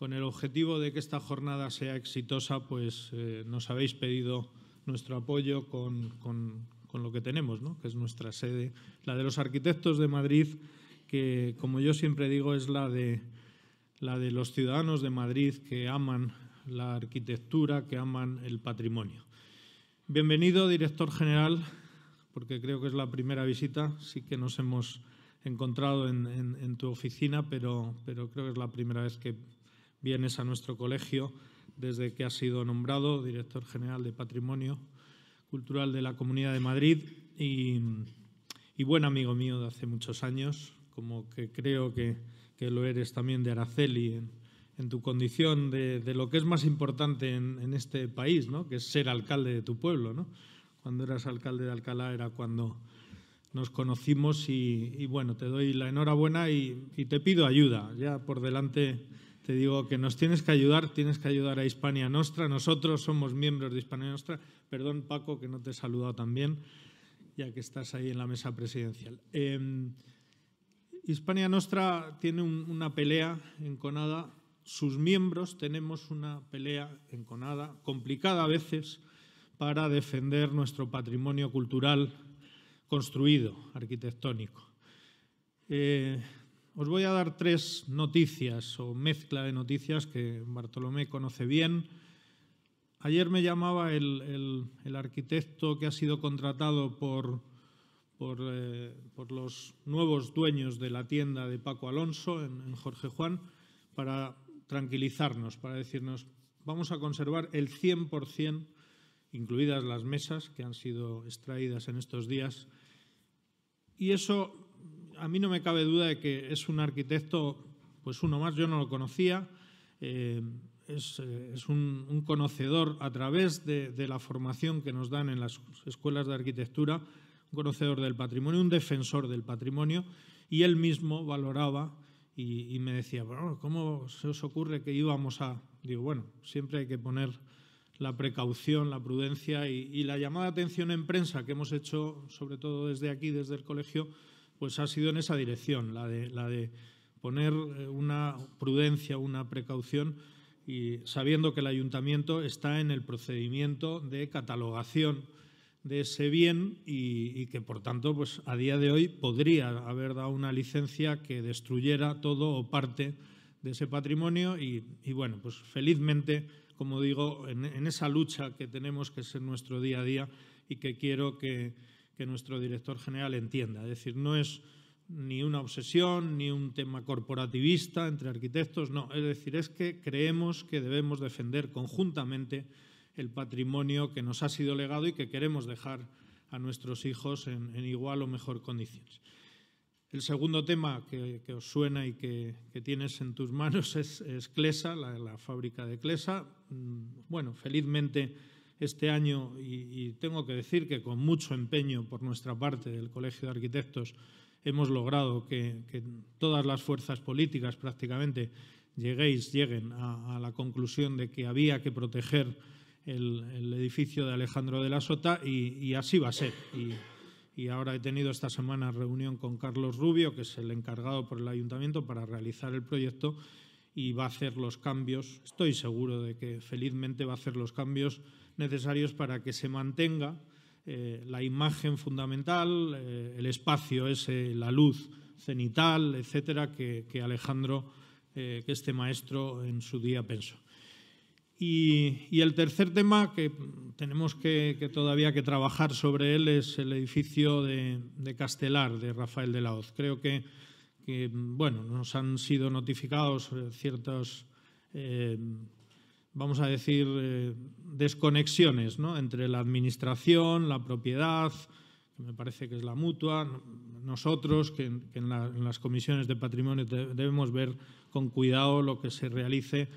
Con el objetivo de que esta jornada sea exitosa, pues eh, nos habéis pedido nuestro apoyo con, lo que tenemos, que es nuestra sede, la de los arquitectos de Madrid, que como yo siempre digo es la de, la de los ciudadanos de Madrid que aman la arquitectura, que aman el patrimonio. Bienvenido, director general, porque creo que es la primera visita, sí que nos hemos encontrado en, tu oficina, pero, pero creo que es la primera vez que vienes a nuestro colegio desde que has sido nombrado director general de Patrimonio Cultural de la Comunidad de Madrid y, y buen amigo mío de hace muchos años, como que creo que, que lo eres también de Araceli en, tu condición de, de, lo que es más importante en, en, este país, ¿no? que es ser alcalde de tu pueblo. ¿no? Cuando eras alcalde de Alcalá era cuando nos conocimos y, y bueno, te doy la enhorabuena y, y te pido ayuda. Ya por delante te digo que nos tienes que ayudar, tienes que ayudar a Hispania Nostra. Nosotros somos miembros de Hispania Nostra. Perdón, Paco, que no te he saludado también, ya que estás ahí en la mesa presidencial. Em, Hispania Nostra tiene una pelea enconada. Sus miembros tenemos una pelea enconada, complicada a veces, para defender nuestro patrimonio cultural construido, arquitectónico. Eh, os voy a dar tres noticias o mezcla de noticias que Bartolomé conoce bien. Ayer me llamaba el, arquitecto que ha sido contratado por, eh, por, los nuevos dueños de la tienda de Paco Alonso en, en Jorge Juan para tranquilizarnos, para decirnos, vamos a conservar el 100%, incluidas las mesas que han sido extraídas en estos días. Y eso a mí no me cabe duda de que es un arquitecto, pues uno más, yo no lo conocía. Eh, es, eh, un, conocedor a través de, la formación que nos dan en las escuelas de arquitectura, un conocedor del patrimonio, un defensor del patrimonio, y él mismo valoraba y, me decía, bueno, ¿cómo se os ocurre que íbamos a...? Digo, bueno, siempre hay que poner la precaución, la prudencia y, y, la llamada atención en prensa que hemos hecho, sobre todo desde aquí, desde el colegio, pues ha sido en esa dirección, la de, la de poner eh, una prudencia, una precaución, y sabiendo que el ayuntamiento está en el procedimiento de catalogación de ese bien y, que, por tanto, pues a día de hoy podría haber dado una licencia que destruyera todo o parte de ese patrimonio y, bueno, pues felizmente, como digo, en, esa lucha que tenemos, que ser nuestro día a día y que quiero que, que nuestro director general entienda. Es decir, no es ni una obsesión, ni un tema corporativista entre arquitectos, no. Es decir, es que creemos que debemos defender conjuntamente el patrimonio que nos ha sido legado y que queremos dejar a nuestros hijos en, igual o mejor condiciones. El segundo tema que, os suena y que, tienes en tus manos es, Clesa, la, la fábrica de Clesa. Mm, bueno, felizmente este año, y, tengo que decir que con mucho empeño por nuestra parte del Colegio de Arquitectos, hemos logrado que, todas las fuerzas políticas prácticamente lleguéis, lleguen a, la conclusión de que había que proteger el, edificio de Alejandro de la Sota y, así va a ser. y, ahora he tenido esta semana reunión con Carlos Rubio, que es el encargado por el ayuntamiento para realizar el proyecto y va a hacer los cambios, estoy seguro de que felizmente va a hacer los cambios necesarios para que se mantenga eh, la imagen fundamental, eh, el espacio ese, la luz cenital, etcétera, que, Alejandro, eh, que este maestro en su día pensó. Y, el tercer tema que tenemos que, todavía que trabajar sobre él es el edificio de, de Castelar, de Rafael de la Hoz. Creo que Mm, bueno, nos han sido notificados eh, ciertas, eh, vamos a decir, eh, desconexiones ¿no? entre la administración, la propiedad, que me parece que es la mutua, nosotros, que, en, las comisiones de patrimonio debemos ver con cuidado lo que se realice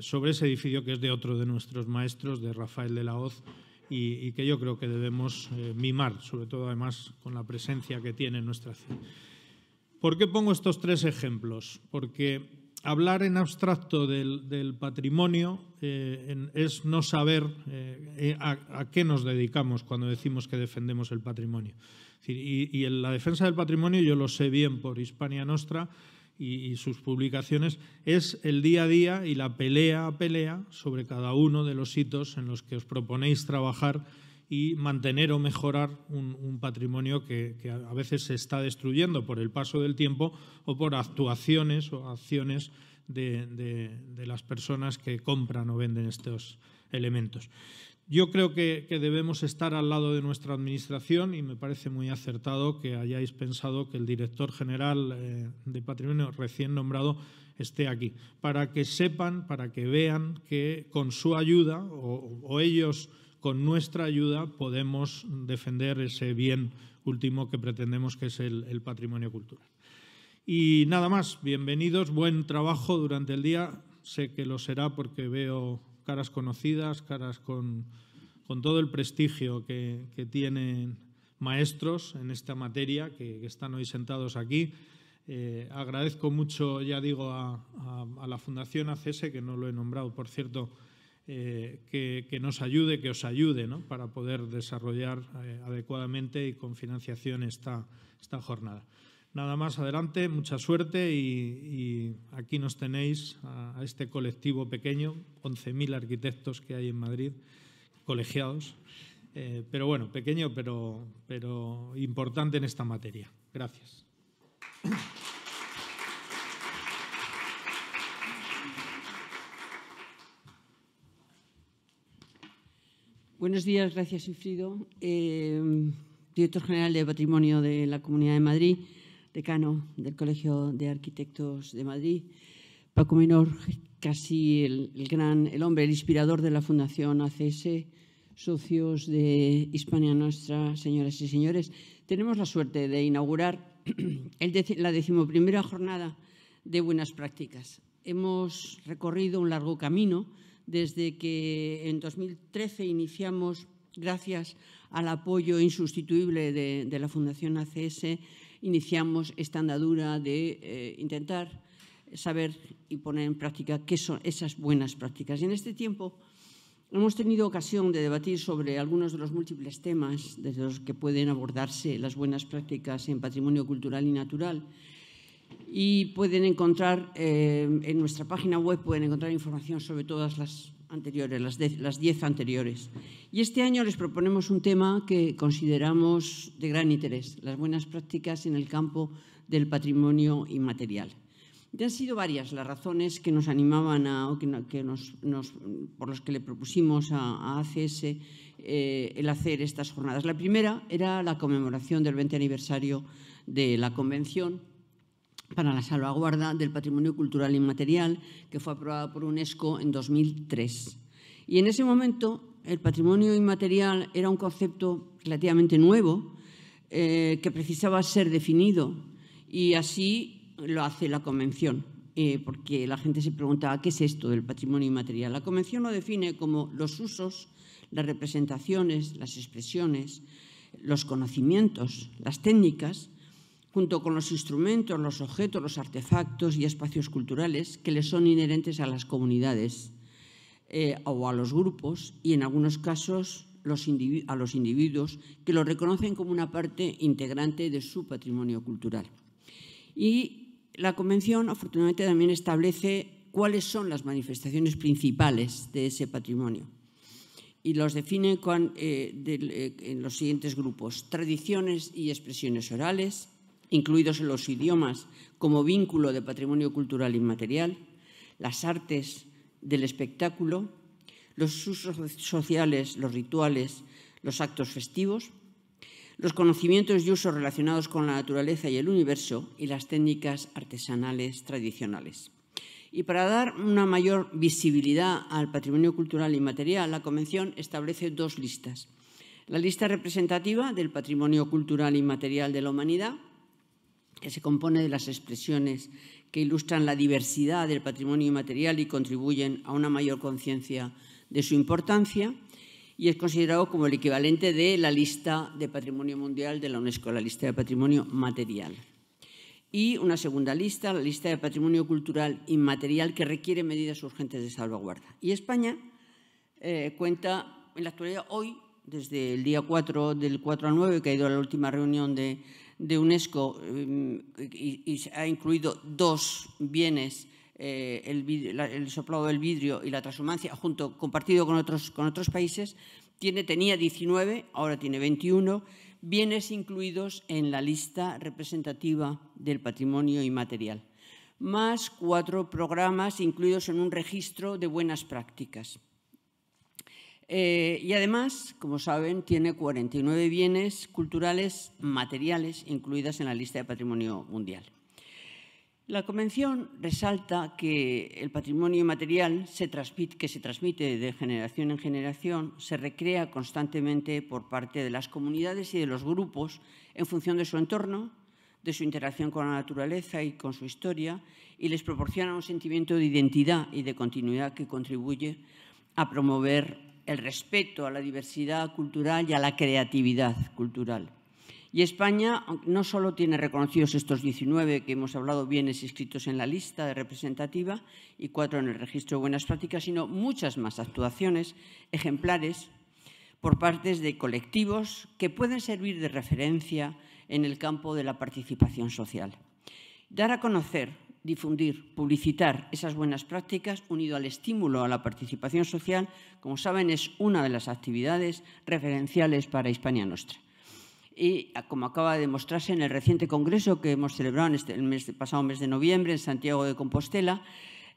sobre ese edificio que es de otro de nuestros maestros, de Rafael de la Hoz, y, que yo creo que debemos mimar, sobre todo además con la presencia que tiene nuestra ciudad. ¿Por qué pongo estos tres ejemplos? Porque hablar en abstracto del, patrimonio eh, es no saber eh, eh, a, qué nos dedicamos cuando decimos que defendemos el patrimonio. y, en la defensa del patrimonio, yo lo sé bien por Hispania Nostra, y, sus publicaciones, es el día a día y la pelea a pelea sobre cada uno de los hitos en los que os proponéis trabajar y mantener o mejorar un, patrimonio que, a veces se está destruyendo por el paso del tiempo o por actuaciones o acciones de, las personas que compran o venden estos elementos. Yo creo que, debemos estar al lado de nuestra Administración y me parece muy acertado que hayáis pensado que el director general eh, de Patrimonio recién nombrado esté aquí, para que sepan, para que vean que con su ayuda o ellos con nuestra ayuda podemos defender ese bien último que pretendemos que es el, patrimonio cultural. Y nada más, bienvenidos, buen trabajo durante el día. Sé que lo será porque veo caras conocidas, caras con, todo el prestigio que, tienen maestros en esta materia, que, están hoy sentados aquí. Eh, agradezco mucho, ya digo, a, la Fundación ACS, que no lo he nombrado, por cierto, eh, que, nos ayude, que os ayude, para poder desarrollar eh, adecuadamente y con financiación esta, jornada. Nada más adelante, mucha suerte y, aquí nos tenéis a, este colectivo pequeño, 11.000 arquitectos que hay en Madrid, colegiados, eh, pero bueno, pequeño pero importante en esta materia. Gracias. Buenos días, gracias, Infrido. Eh, director General de Patrimonio de la Comunidad de Madrid, decano del Colegio de Arquitectos de Madrid, Paco Menor, casi el, gran, el hombre, el inspirador de la Fundación ACS, socios de Hispania Nuestra, señoras y señores. Tenemos la suerte de inaugurar la decimoprimera jornada de buenas prácticas. Hemos recorrido un largo camino desde que en 2013 iniciamos, gracias al apoyo insustituible de, la Fundación ACS, iniciamos esta andadura de eh, intentar saber y poner en práctica qué son esas buenas prácticas. Y en este tiempo hemos tenido ocasión de debatir sobre algunos de los múltiples temas desde los que pueden abordarse las buenas prácticas en patrimonio cultural y natural y pueden encontrar eh, en nuestra página web pueden encontrar información sobre todas las anteriores, las, diez anteriores. Y este año les proponemos un tema que consideramos de gran interés, las buenas prácticas en el campo del patrimonio inmaterial. Ya han sido varias las razones que nos animaban por las que le propusimos a, ACS eh, el hacer estas jornadas. La primera era la conmemoración del 20 aniversario de la Convención para la salvaguarda del patrimonio cultural inmaterial, que fue aprobado por UNESCO en 2003. Y en ese momento el patrimonio inmaterial era un concepto relativamente nuevo eh, que precisaba ser definido y así lo hace la Convención, eh, porque la gente se preguntaba ah, qué es esto del patrimonio inmaterial. La Convención lo define como los usos, las representaciones, las expresiones, los conocimientos, las técnicas junto con los instrumentos, los objetos, los artefactos y espacios culturales que les son inherentes a las comunidades eh, o a los grupos y en algunos casos a los individuos que lo reconocen como una parte integrante de su patrimonio cultural. Y la Convención afortunadamente también establece cuáles son las manifestaciones principales de ese patrimonio y los define con, eh, eh, en los siguientes grupos, tradiciones y expresiones orales, incluidos en los idiomas como vínculo de patrimonio cultural inmaterial, las artes del espectáculo, los usos sociales, los rituales, los actos festivos, los conocimientos y usos relacionados con la naturaleza y el universo y las técnicas artesanales tradicionales. Y para dar una mayor visibilidad al patrimonio cultural inmaterial, la Convención establece dos listas. La lista representativa del patrimonio cultural inmaterial de la humanidad, que se compone de las expresiones que ilustran la diversidad del patrimonio inmaterial y contribuyen a una mayor conciencia de su importancia y es considerado como el equivalente de la lista de patrimonio mundial de la UNESCO, la lista de patrimonio material. Y una segunda lista, la lista de patrimonio cultural inmaterial, que requiere medidas urgentes de salvaguarda. Y España eh, cuenta en la actualidad hoy, desde el día 4, del 4 al 9, que ha ido a la última reunión de de UNESCO em, y, ha incluido dos bienes, eh, el, soplado del vidrio y la transhumancia, junto, compartido con otros, con otros países, tiene, tenía 19, ahora tiene 21 bienes incluidos en la lista representativa del patrimonio inmaterial, más cuatro programas incluidos en un registro de buenas prácticas. Eh, y además, como saben, tiene 49 bienes culturales materiales incluidas en la lista de patrimonio mundial. La Convención resalta que el patrimonio material se que se transmite de generación en generación se recrea constantemente por parte de las comunidades y de los grupos en función de su entorno, de su interacción con la naturaleza y con su historia, y les proporciona un sentimiento de identidad y de continuidad que contribuye a promover el respeto a la diversidad cultural y a la creatividad cultural. Y España no solo tiene reconocidos estos 19 que hemos hablado bienes inscritos en la lista de representativa y cuatro en el registro de buenas prácticas, sino muchas más actuaciones ejemplares por parte de colectivos que pueden servir de referencia en el campo de la participación social. Dar a conocer difundir, publicitar esas buenas prácticas, unido al estímulo a la participación social, como saben, es una de las actividades referenciales para Hispania Nostra. Y como acaba de demostrarse en el reciente congreso que hemos celebrado este, el, pasado mes de noviembre en Santiago de Compostela,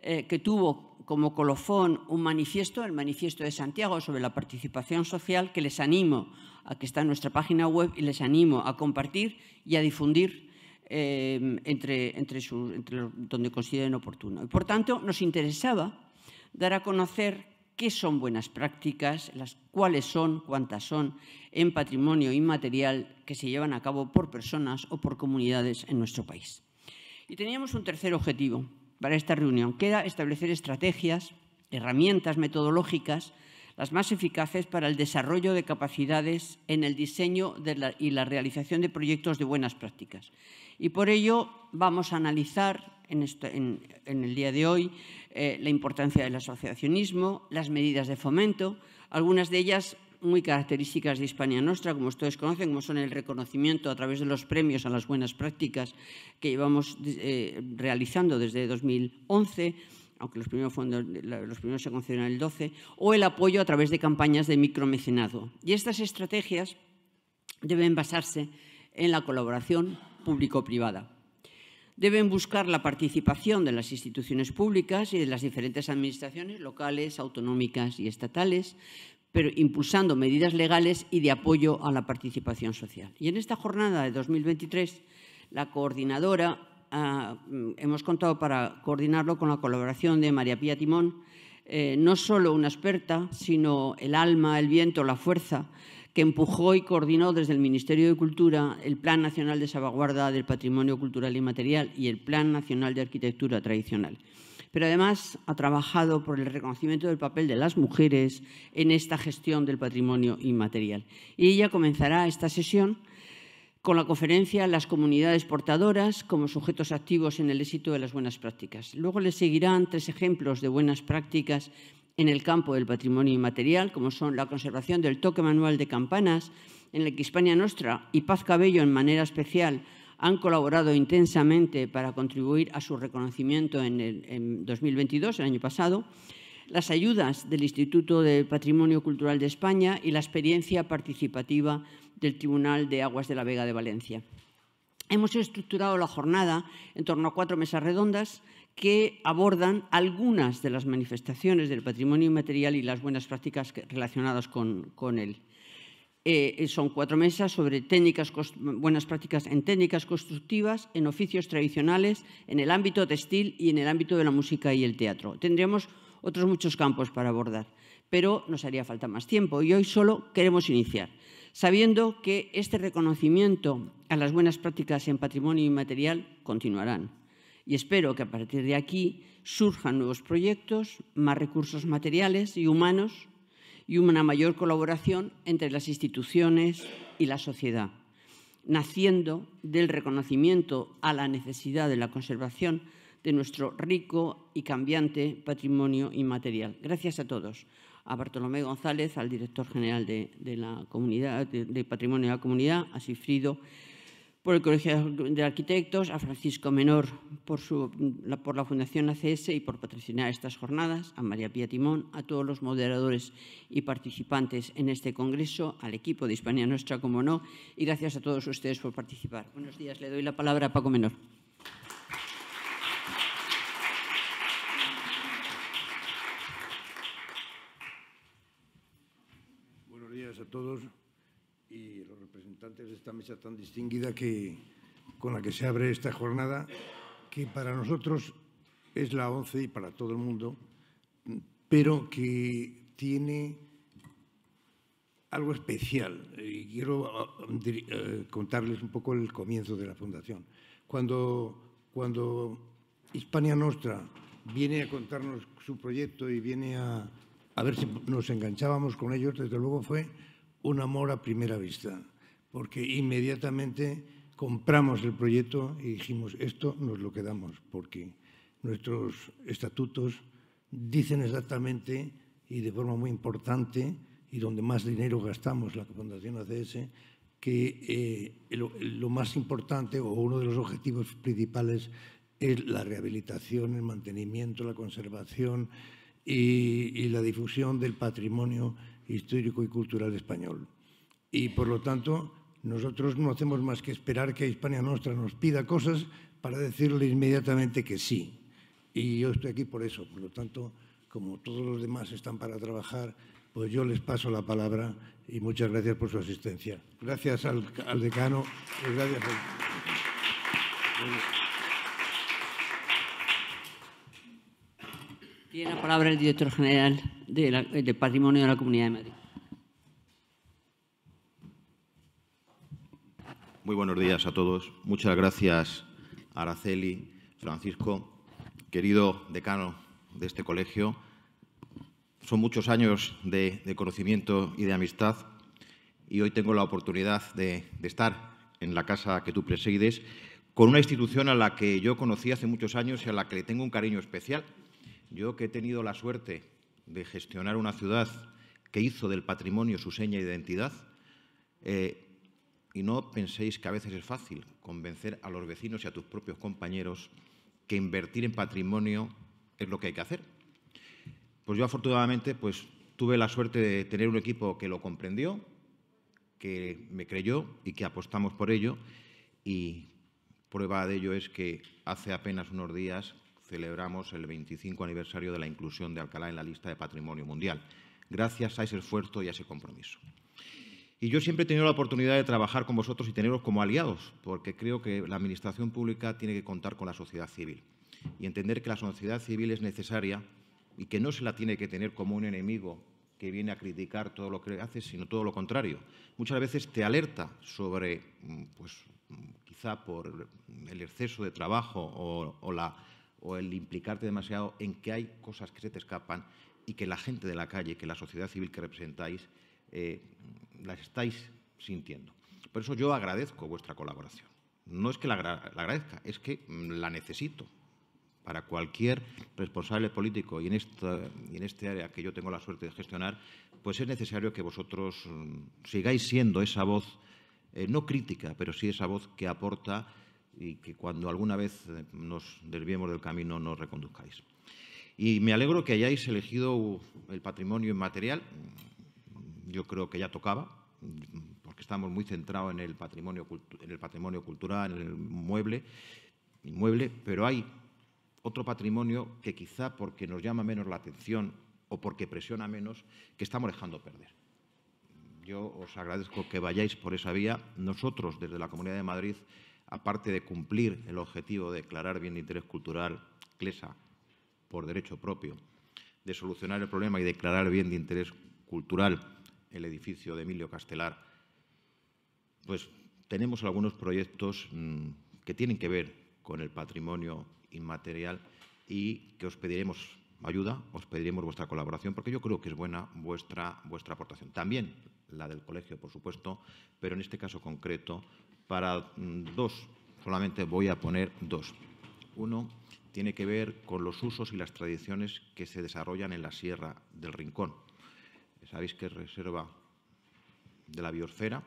eh, que tuvo como colofón un manifiesto, el manifiesto de Santiago sobre la participación social, que les animo a que está en nuestra página web y les animo a compartir y a difundir Em, entre, donde consideren oportuno. Y por tanto, nos interesaba dar a conocer qué son buenas prácticas, las cuáles son, cuántas son, en patrimonio inmaterial que se llevan a cabo por personas o por comunidades en nuestro país. Y teníamos un tercer objetivo para esta reunión, que era establecer estrategias, herramientas metodológicas las más eficaces para el desarrollo de capacidades en el diseño y la realización de proyectos de buenas prácticas. Y por ello vamos a analizar en, el día de hoy eh, la importancia del asociacionismo, las medidas de fomento, algunas de ellas muy características de Hispania Nostra, como ustedes conocen, como son el reconocimiento a través de los premios a las buenas prácticas que llevamos eh, realizando desde 2011, aunque los primeros, fondos, se concedieron en el 12, o el apoyo a través de campañas de micromecenado. Y estas estrategias deben basarse en la colaboración público-privada. Deben buscar la participación de las instituciones públicas y de las diferentes administraciones locales, autonómicas y estatales, pero impulsando medidas legales y de apoyo a la participación social. Y en esta jornada de 2023, la coordinadora hemos contado para coordinarlo con la colaboración de María Pía Timón, eh, no solo una experta, sino el alma, el viento, la fuerza que empujó y coordinó desde el Ministerio de Cultura el Plan Nacional de Salvaguarda del Patrimonio Cultural Inmaterial y el Plan Nacional de Arquitectura Tradicional. Pero además ha trabajado por el reconocimiento del papel de las mujeres en esta gestión del patrimonio inmaterial. Y ella comenzará esta sesión con la conferencia Las comunidades portadoras como sujetos activos en el éxito de las buenas prácticas. Luego les seguirán tres ejemplos de buenas prácticas en el campo del patrimonio inmaterial, como son la conservación del toque manual de campanas, en la que Hispania Nostra y Paz Cabello en manera especial han colaborado intensamente para contribuir a su reconocimiento en, el, 2022, el año pasado, las ayudas del Instituto del Patrimonio Cultural de España y la experiencia participativa del Tribunal de Aguas de la Vega de Valencia. Hemos estructurado la jornada en torno a cuatro mesas redondas que abordan algunas de las manifestaciones del patrimonio inmaterial y las buenas prácticas relacionadas con, él. Eh, son cuatro mesas sobre técnicas, buenas prácticas en técnicas constructivas, en oficios tradicionales, en el ámbito textil y en el ámbito de la música y el teatro. Tendríamos otros muchos campos para abordar, pero nos haría falta más tiempo y hoy solo queremos iniciar sabiendo que este reconocimiento a las buenas prácticas en patrimonio inmaterial continuarán. Y espero que a partir de aquí surjan nuevos proyectos, más recursos materiales y humanos y una mayor colaboración entre las instituciones y la sociedad, naciendo del reconocimiento a la necesidad de la conservación de nuestro rico y cambiante patrimonio inmaterial. Gracias a todos a Bartolomé González, al director general de, la comunidad, de, Patrimonio de la Comunidad, a Sifrido por el Colegio de Arquitectos, a Francisco Menor por, la, por la Fundación ACS y por patrocinar estas jornadas, a María Pía Timón, a todos los moderadores y participantes en este congreso, al equipo de Hispania Nuestra, como no, y gracias a todos ustedes por participar. Buenos días, le doy la palabra a Paco Menor. todos y los representantes de esta mesa tan distinguida que, con la que se abre esta jornada, que para nosotros es la 11 y para todo el mundo, pero que tiene algo especial. Eh, y quiero ah, eh, contarles un poco el comienzo de la fundación. Cuando, cuando Hispania Nostra viene a contarnos su proyecto y viene a, a ver si nos enganchábamos con ellos, desde luego fue un amor a primera vista, porque inmediatamente compramos el proyecto y dijimos, esto nos lo quedamos, porque nuestros estatutos dicen exactamente y de forma muy importante, y donde más dinero gastamos la Fundación ACS, que eh, lo, más importante o uno de los objetivos principales es la rehabilitación, el mantenimiento, la conservación y, y la difusión del patrimonio histórico y cultural español. Y por lo tanto, nosotros no hacemos más que esperar que Hispania Nuestra nos pida cosas para decirle inmediatamente que sí. Y yo estoy aquí por eso. Por lo tanto, como todos los demás están para trabajar, pues yo les paso la palabra y muchas gracias por su asistencia. Gracias al, decano gracias Tiene la palabra el director general de eh, Patrimonio de la Comunidad de Madrid. Muy buenos días a todos. Muchas gracias, Araceli, Francisco, querido decano de este colegio. Son muchos años de, conocimiento y de amistad y hoy tengo la oportunidad de, de estar en la casa que tú presides con una institución a la que yo conocí hace muchos años y a la que le tengo un cariño especial yo que he tenido la suerte de gestionar una ciudad que hizo del patrimonio su seña de identidad, eh, y no penséis que a veces es fácil convencer a los vecinos y a tus propios compañeros que invertir en patrimonio es lo que hay que hacer. Pues yo afortunadamente pues, tuve la suerte de tener un equipo que lo comprendió, que me creyó y que apostamos por ello. Y prueba de ello es que hace apenas unos días celebramos el 25 aniversario de la inclusión de Alcalá en la lista de Patrimonio Mundial, gracias a ese esfuerzo y a ese compromiso. Y yo siempre he tenido la oportunidad de trabajar con vosotros y teneros como aliados, porque creo que la Administración Pública tiene que contar con la sociedad civil y entender que la sociedad civil es necesaria y que no se la tiene que tener como un enemigo que viene a criticar todo lo que hace, sino todo lo contrario. Muchas veces te alerta sobre, mm, pues, mm, quizá por el exceso de trabajo o la o el implicarte demasiado en que hay cosas que se te escapan y que la gente de la calle, que la sociedad civil que representáis, eh, las estáis sintiendo. Por eso yo agradezco vuestra colaboración. No es que la, agradezca, es que mm, la necesito para cualquier responsable político y en, esta, este área que yo tengo la suerte de gestionar, pues es necesario que vosotros mm, sigáis siendo esa voz, eh, no crítica, pero sí esa voz que aporta y que cuando alguna vez eh, nos desviemos del camino nos reconduzcáis. Y me alegro que hayáis elegido el patrimonio inmaterial. Yo creo que ya tocaba, porque estamos muy centrados en el patrimonio, en el patrimonio cultural, en el mueble, inmueble, pero hay otro patrimonio que quizá porque nos llama menos la atención o porque presiona menos, que estamos dejando perder. Yo os agradezco que vayáis por esa vía. Nosotros, desde la Comunidad de Madrid, aparte de cumplir el objetivo de declarar bien de interés cultural CLESA por derecho propio, de solucionar el problema y declarar bien de interés cultural el edificio de Emilio Castelar, pues tenemos algunos proyectos mm, que tienen que ver con el patrimonio inmaterial y que os pediremos ayuda, os pediremos vuestra colaboración, porque yo creo que es buena vuestra, vuestra aportación. También la del colegio, por supuesto, pero en este caso concreto para mm, dos, solamente voy a poner dos. Uno tiene que ver con los usos y las tradiciones que se desarrollan en la Sierra del Rincón. Sabéis que es reserva de la biosfera,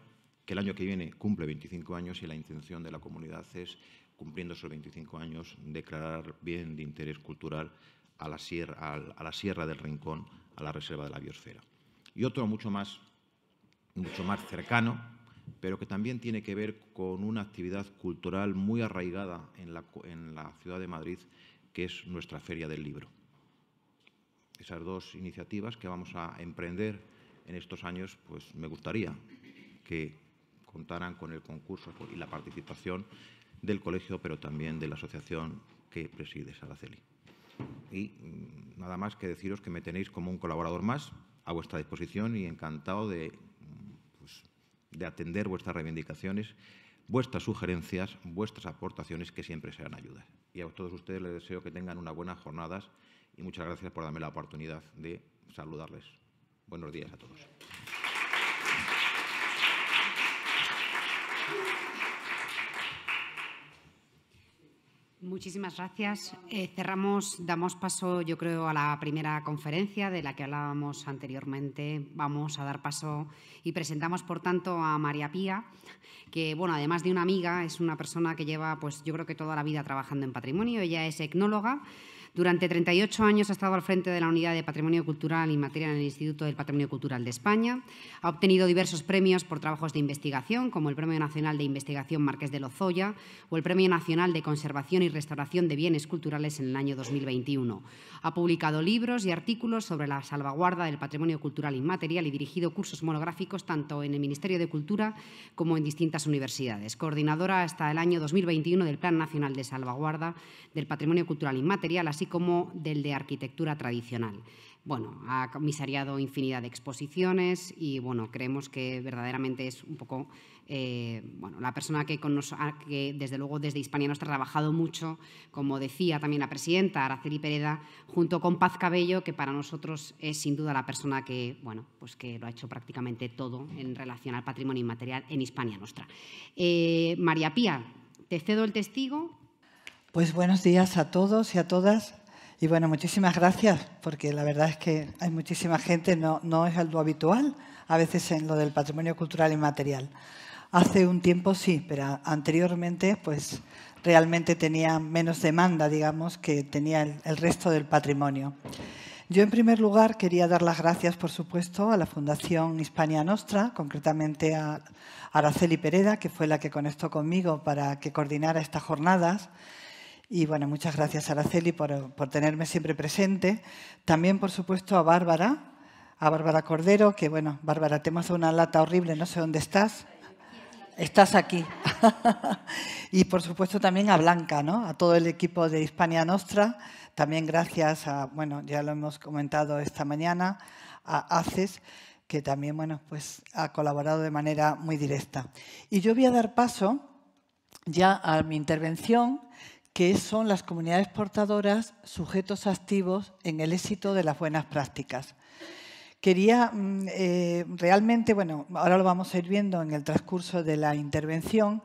que el año que viene cumple 25 años y la intención de la comunidad es, cumpliendo esos 25 años, declarar bien de interés cultural a la Sierra, a la sierra del Rincón, a la reserva de la biosfera. Y otro mucho más, mucho más cercano, pero que también tiene que ver con una actividad cultural muy arraigada en la, ciudad de Madrid, que es nuestra Feria del Libro. Esas dos iniciativas que vamos a emprender en estos años, pues me gustaría que contaran con el concurso y la participación del colegio, pero también de la asociación que preside Saraceli. Y mm, nada más que deciros que me tenéis como un colaborador más a vuestra disposición y encantado de de atender vuestras reivindicaciones, vuestras sugerencias, vuestras aportaciones, que siempre serán ayudas. Y a todos ustedes les deseo que tengan unas buenas jornadas y muchas gracias por darme la oportunidad de saludarles. Buenos días a todos. Muchísimas gracias. Eh, cerramos, damos paso, yo creo, a la primera conferencia de la que hablábamos anteriormente. Vamos a dar paso y presentamos, por tanto, a María Pía, que, bueno, además de una amiga, es una persona que lleva, pues, yo creo que toda la vida trabajando en patrimonio. Ella es etnóloga, durante 38 años ha estado al frente de la Unidad de Patrimonio Cultural Inmaterial Material en el Instituto del Patrimonio Cultural de España. Ha obtenido diversos premios por trabajos de investigación, como el Premio Nacional de Investigación Marqués de Lozoya o el Premio Nacional de Conservación y Restauración de Bienes Culturales en el año 2021. Ha publicado libros y artículos sobre la salvaguarda del patrimonio cultural inmaterial y dirigido cursos monográficos tanto en el Ministerio de Cultura como en distintas universidades. Coordinadora hasta el año 2021 del Plan Nacional de Salvaguarda del Patrimonio Cultural Inmaterial, así como del de arquitectura tradicional. Bueno, ha comisariado infinidad de exposiciones y bueno, creemos que verdaderamente es un poco eh, bueno, la persona que, con que desde luego desde Hispania Nostra ha trabajado mucho, como decía también la presidenta Araceli Pereda, junto con Paz Cabello, que para nosotros es sin duda la persona que, bueno, pues que lo ha hecho prácticamente todo en relación al patrimonio inmaterial en Hispania Nostra. Eh, María Pía, te cedo el testigo pues buenos días a todos y a todas. Y bueno, muchísimas gracias, porque la verdad es que hay muchísima gente, no, no es algo habitual, a veces en lo del patrimonio cultural y material. Hace un tiempo sí, pero anteriormente pues realmente tenía menos demanda, digamos, que tenía el, el resto del patrimonio. Yo, en primer lugar, quería dar las gracias, por supuesto, a la Fundación Hispania Nostra, concretamente a Araceli Pereda, que fue la que conectó conmigo para que coordinara estas jornadas. Y bueno, muchas gracias Araceli por, por tenerme siempre presente. También, por supuesto, a Bárbara, a Bárbara Cordero, que bueno, Bárbara, te hemos dado una lata horrible, no sé dónde estás. Estás aquí. y por supuesto también a Blanca, ¿no? A todo el equipo de Hispania Nostra. También gracias a, bueno, ya lo hemos comentado esta mañana, a ACES, que también, bueno, pues ha colaborado de manera muy directa. Y yo voy a dar paso ya a mi intervención que son las comunidades portadoras sujetos activos en el éxito de las buenas prácticas. Quería mm, eh, realmente, bueno, ahora lo vamos a ir viendo en el transcurso de la intervención,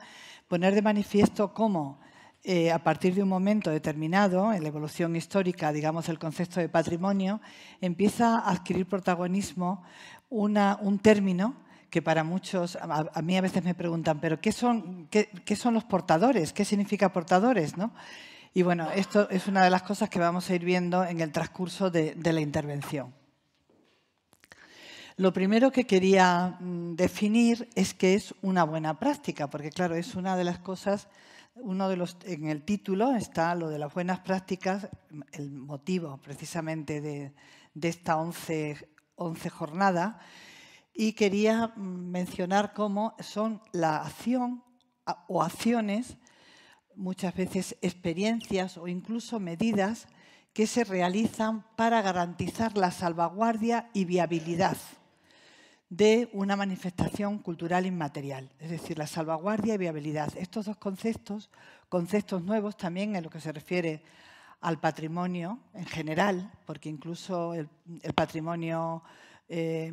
poner de manifiesto cómo eh, a partir de un momento determinado, en la evolución histórica, digamos, el concepto de patrimonio, empieza a adquirir protagonismo un término que para muchos, a, mí a veces me preguntan, pero ¿qué son, qué, son los portadores? ¿Qué significa portadores? ¿no? Y bueno, esto es una de las cosas que vamos a ir viendo en el transcurso de, la intervención. Lo primero que quería mm, definir es que es una buena práctica, porque claro, es una de las cosas, uno de los, en el título está lo de las buenas prácticas, el motivo precisamente de, esta 11, jornada y quería mm, mencionar cómo son la acción o acciones, muchas veces experiencias o incluso medidas que se realizan para garantizar la salvaguardia y viabilidad de una manifestación cultural inmaterial, es decir, la salvaguardia y viabilidad. Estos dos conceptos, conceptos nuevos también en lo que se refiere al patrimonio en general, porque incluso el, patrimonio eh,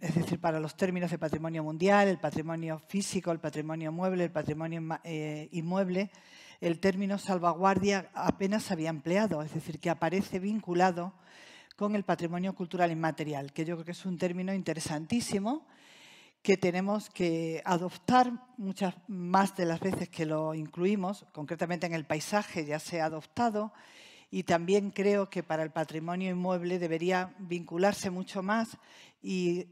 es decir, para los términos de patrimonio mundial, el patrimonio físico, el patrimonio mueble, el patrimonio eh, inmueble, el término salvaguardia apenas se había empleado, es decir, que aparece vinculado con el patrimonio cultural inmaterial, que yo creo que es un término interesantísimo que tenemos que adoptar muchas más de las veces que lo incluimos, concretamente en el paisaje ya se ha adoptado, y también creo que para el patrimonio inmueble debería vincularse mucho más y,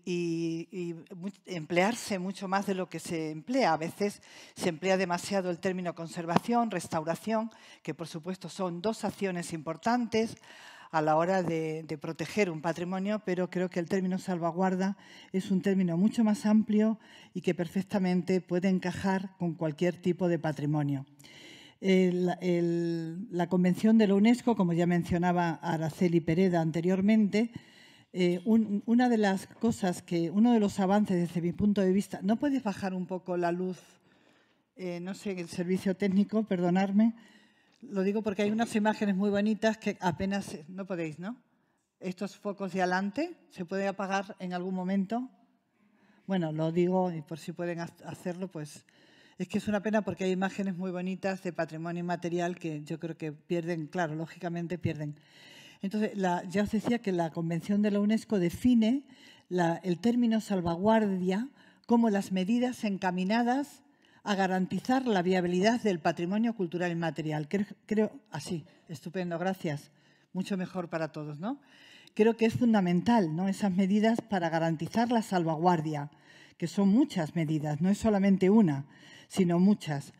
emplearse mucho más de lo que se emplea. A veces se emplea demasiado el término conservación, restauración, que por supuesto son dos acciones importantes a la hora de, de proteger un patrimonio, pero creo que el término salvaguarda es un término mucho más amplio y que perfectamente puede encajar con cualquier tipo de patrimonio la Convención de la UNESCO, como ya mencionaba Araceli Pereda anteriormente, eh, una de las cosas que, uno de los avances desde mi punto de vista, ¿no puede bajar un poco la luz? Eh, no sé, el servicio técnico, perdonarme. Lo digo porque hay unas imágenes muy bonitas que apenas, eh, no podéis, ¿no? Estos focos de adelante, ¿se puede apagar en algún momento? Bueno, lo digo y por si pueden hacerlo, pues es que es una pena porque hay imágenes muy bonitas de patrimonio inmaterial que yo creo que pierden, claro, lógicamente pierden. Entonces, ya os decía que la Convención de la UNESCO define el término salvaguardia como las medidas encaminadas a garantizar la viabilidad del patrimonio cultural inmaterial. Creo, creo ah, así, estupendo, gracias. Mucho mejor para todos, ¿no? Creo que es fundamental, ¿no? Esas medidas para garantizar la salvaguardia que son muchas medidas, no es solamente una, sino muchas.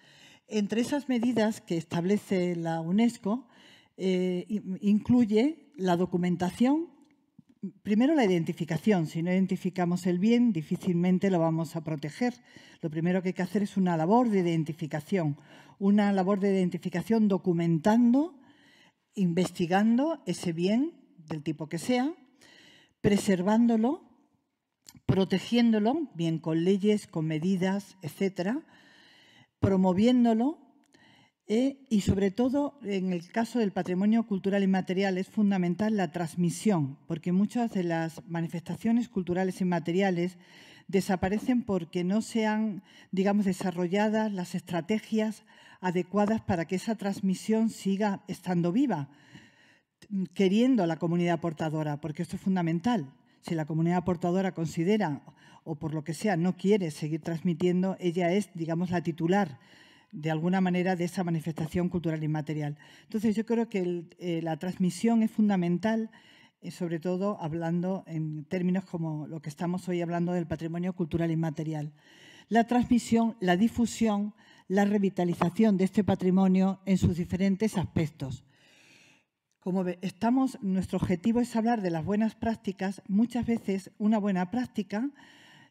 Entre esas medidas que establece la UNESCO eh, incluye la documentación, primero la identificación. Si no identificamos el bien, difícilmente lo vamos a proteger. Lo primero que hay que hacer es una labor de identificación, una labor de identificación documentando, investigando ese bien del tipo que sea, preservándolo protegiéndolo, bien con leyes, con medidas, etcétera, promoviéndolo eh, y sobre todo en el caso del patrimonio cultural inmaterial es fundamental la transmisión, porque muchas de las manifestaciones culturales inmateriales desaparecen porque no se han, digamos, desarrolladas las estrategias adecuadas para que esa transmisión siga estando viva, queriendo a la comunidad portadora, porque esto es fundamental. Si la comunidad portadora considera o por lo que sea no quiere seguir transmitiendo, ella es, digamos, la titular de alguna manera de esa manifestación cultural inmaterial. Entonces yo creo que eh, la transmisión es fundamental, eh, sobre todo hablando en términos como lo que estamos hoy hablando del patrimonio cultural inmaterial. La transmisión, la difusión, la revitalización de este patrimonio en sus diferentes aspectos. Como estamos, nuestro objetivo es hablar de las buenas prácticas. Muchas veces una buena práctica,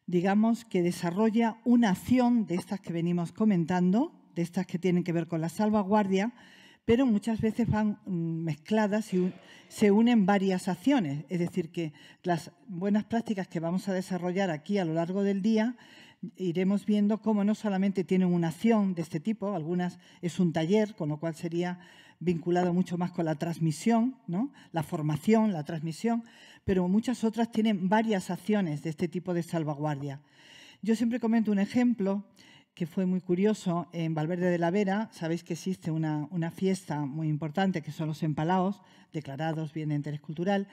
digamos, que desarrolla una acción de estas que venimos comentando, de estas que tienen que ver con la salvaguardia, pero muchas veces van mm, mezcladas y se unen varias acciones. Es decir, que las buenas prácticas que vamos a desarrollar aquí a lo largo del día iremos viendo cómo no solamente tienen una acción de este tipo, algunas es un taller, con lo cual sería vinculado mucho más con la transmisión, ¿no? la formación, la transmisión, pero muchas otras tienen varias acciones de este tipo de salvaguardia. Yo siempre comento un ejemplo que fue muy curioso. En Valverde de la Vera, sabéis que existe una, una fiesta muy importante, que son los empalaos, declarados bien de interés cultural,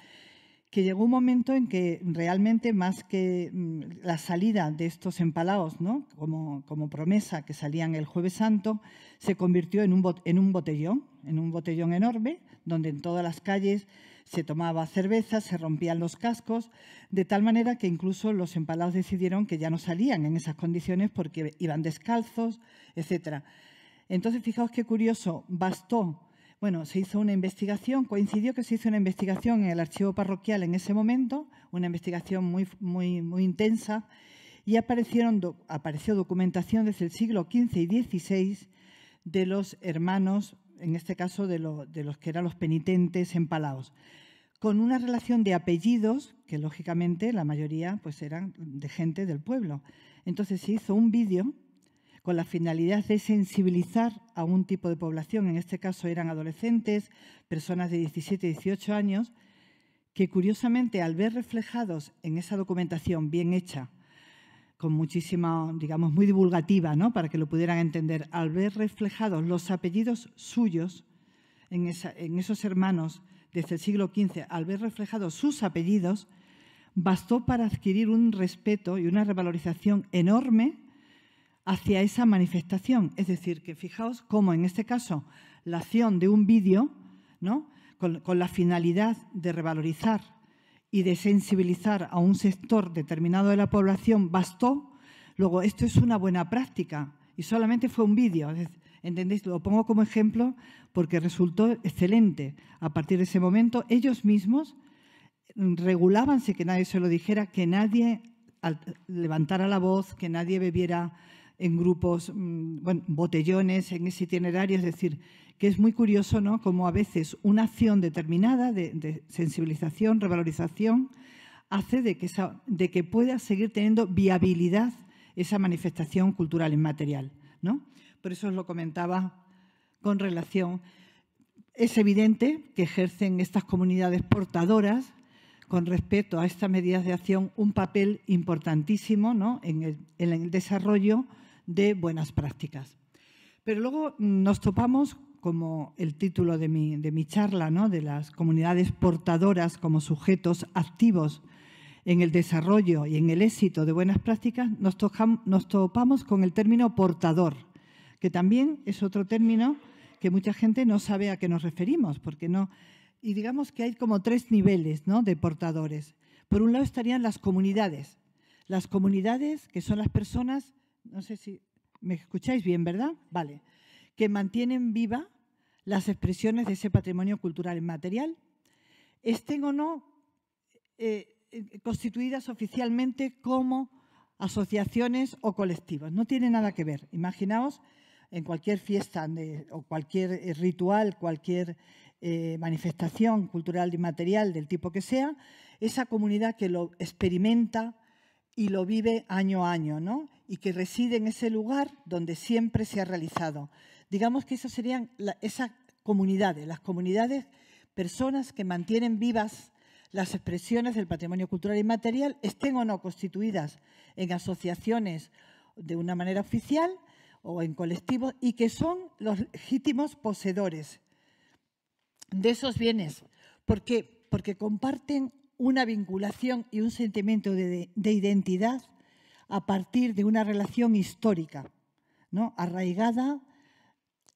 que llegó un momento en que realmente más que mm, la salida de estos empalados, ¿no? como, promesa que salían el jueves santo, se convirtió en un, en un botellón, en un botellón enorme, donde en todas las calles se tomaba cerveza, se rompían los cascos, de tal manera que incluso los empalados decidieron que ya no salían en esas condiciones porque iban descalzos, etc. Entonces, fijaos qué curioso, bastó bueno, se hizo una investigación, coincidió que se hizo una investigación en el archivo parroquial en ese momento, una investigación muy, muy, muy intensa, y aparecieron, apareció documentación desde el siglo XV y XVI de los hermanos, en este caso de, los que eran los penitentes empalaos, con una relación de apellidos que lógicamente la mayoría pues eran de gente del pueblo. Entonces se hizo un vídeo con la finalidad de sensibilizar a un tipo de población, en este caso eran adolescentes, personas de 17 y 18 años, que curiosamente al ver reflejados en esa documentación bien hecha, con muchísima, digamos, muy divulgativa, ¿no? para que lo pudieran entender, al ver reflejados los apellidos suyos en, en esos hermanos desde el siglo XV, al ver reflejados sus apellidos, bastó para adquirir un respeto y una revalorización enorme hacia esa manifestación. Es decir, que fijaos cómo en este caso la acción de un vídeo, ¿no? con, la finalidad de revalorizar y de sensibilizar a un sector determinado de la población, bastó. Luego, esto es una buena práctica y solamente fue un vídeo. ¿Entendéis? Lo pongo como ejemplo porque resultó excelente. A partir de ese momento, ellos mismos regulábanse que nadie se lo dijera, que nadie levantara la voz, que nadie bebiera en grupos, mm, botellones, en ese itinerario. Es decir, que es muy curioso, ¿no? Como a veces una acción determinada de, sensibilización, revalorización, hace de que, de que pueda seguir teniendo viabilidad esa manifestación cultural inmaterial, ¿no? Por eso os lo comentaba con relación. Es evidente que ejercen estas comunidades portadoras con respecto a estas medidas de acción un papel importantísimo en, el, en, el, desarrollo de buenas prácticas. Pero luego nos topamos, como el título de mi, charla, ¿no? de las comunidades portadoras como sujetos activos en el desarrollo y en el éxito de buenas prácticas, nos, topamos con el término portador, que también es otro término que mucha gente no sabe a qué nos referimos, porque no. Y digamos que hay como tres niveles ¿no? de portadores. Por un lado estarían las comunidades. Las comunidades, que son las personas no sé si me escucháis bien, ¿verdad? Vale. Que mantienen viva las expresiones de ese patrimonio cultural inmaterial, estén o no eh, eh, constituidas oficialmente como asociaciones o colectivos. No tiene nada que ver. Imaginaos en cualquier fiesta o cualquier eh, ritual, cualquier manifestación cultural inmaterial del tipo que sea, esa comunidad que lo experimenta y lo vive año a año, ¿no? y que reside en ese lugar donde siempre se ha realizado. Digamos que esas serían esas comunidades, las comunidades, personas que mantienen vivas las expresiones del patrimonio cultural y material, estén o no constituidas en asociaciones de una manera oficial o en colectivos, y que son los legítimos poseedores de esos bienes. ¿Por qué? Porque comparten una vinculación y un sentimiento de, de identidad a partir de una relación histórica, ¿no? arraigada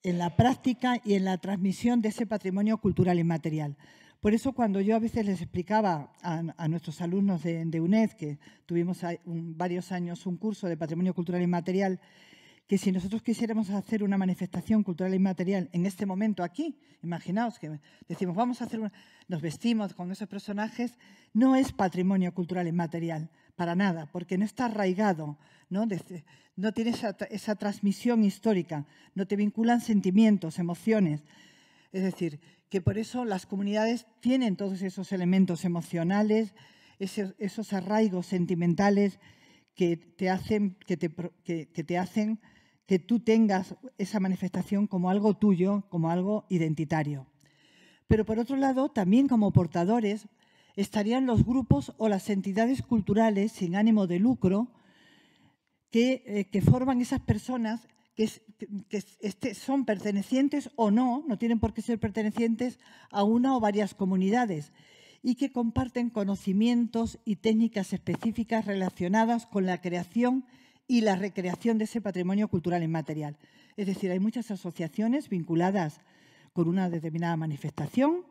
en la práctica y en la transmisión de ese patrimonio cultural inmaterial. Por eso cuando yo a veces les explicaba a, nuestros alumnos de, UNED, que tuvimos varios años un curso de patrimonio cultural inmaterial, que si nosotros quisiéramos hacer una manifestación cultural inmaterial en este momento aquí, imaginaos que decimos, vamos a hacer nos vestimos con esos personajes, no es patrimonio cultural inmaterial, para nada, porque no está arraigado, no, no tiene esa, transmisión histórica, no te vinculan sentimientos, emociones. Es decir, que por eso las comunidades tienen todos esos elementos emocionales, esos, arraigos sentimentales que te hacen que, te, que te hacen que tú tengas esa manifestación como algo tuyo, como algo identitario. Pero por otro lado, también como portadores estarían los grupos o las entidades culturales sin ánimo de lucro que, eh, forman esas personas que, este, son pertenecientes o no, no tienen por qué ser pertenecientes a una o varias comunidades y que comparten conocimientos y técnicas específicas relacionadas con la creación y la recreación de ese patrimonio cultural inmaterial. Es decir, hay muchas asociaciones vinculadas con una determinada manifestación